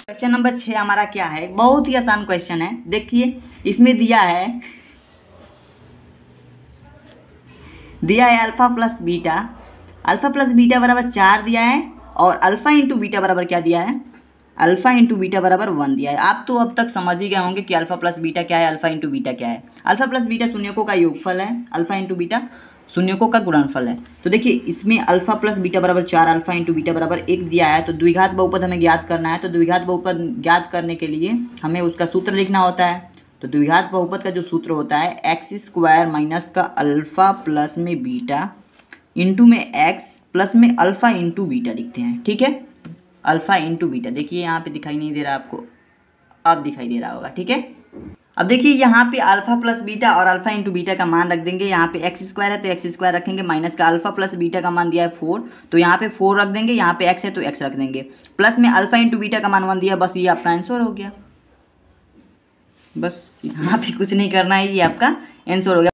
question number छः हमारा क्या है बहुत ही आसान क्वेश्चन है देखिए इसमें दिया है दिया है alpha plus beta alpha plus beta बराबर चार दिया है और अल्फा इंटू बीटा बराबर क्या दिया है अल्फा इंटू बीटा बराबर वन दिया है आप तो अब तक समझ ही गए होंगे कि अल्फा प्लस बीटा क्या है अल्फा इंटू बीटा क्या है अल्फा प्लस बीटा सुनियो का योगफल है अल्फा इंटू बीटा शून्यकों का गुणनफल है तो देखिए इसमें अल्फा प्लस बीटा बराबर चार अल्फा इंटू बीटा बराबर एक दिया है तो द्विघात बहुपद हमें ज्ञात करना है तो द्विघात बहुपद ज्ञात करने के लिए हमें उसका सूत्र लिखना होता है तो द्विघात बहुपद का जो सूत्र होता है एक्स स्क्वायर माइनस का अल्फा प्लस में बीटा इंटू में एक्स प्लस में अल्फा इंटू बीटा लिखते हैं ठीक है अल्फा इंटू बीटा देखिए यहाँ पे दिखाई नहीं दे रहा आपको अब दिखाई दे रहा होगा ठीक है अब देखिए यहाँ पे अल्फा प्लस बीटा और अल्फा इंटू बीटा का मान रख देंगे यहाँ पे एक्स स्क्वायर है तो एक्स स्क्वायर रखेंगे माइनस का अल्फा प्लस बीटा का मान दिया है फोर तो यहाँ पे फोर रख देंगे यहाँ पे एक्स है तो एक्स रख देंगे प्लस में अल्फा इंटू बीटा का मान वन दिया बस ये आपका आंसर हो गया बस यहाँ पे कुछ नहीं करना है ये आपका आंसर हो गया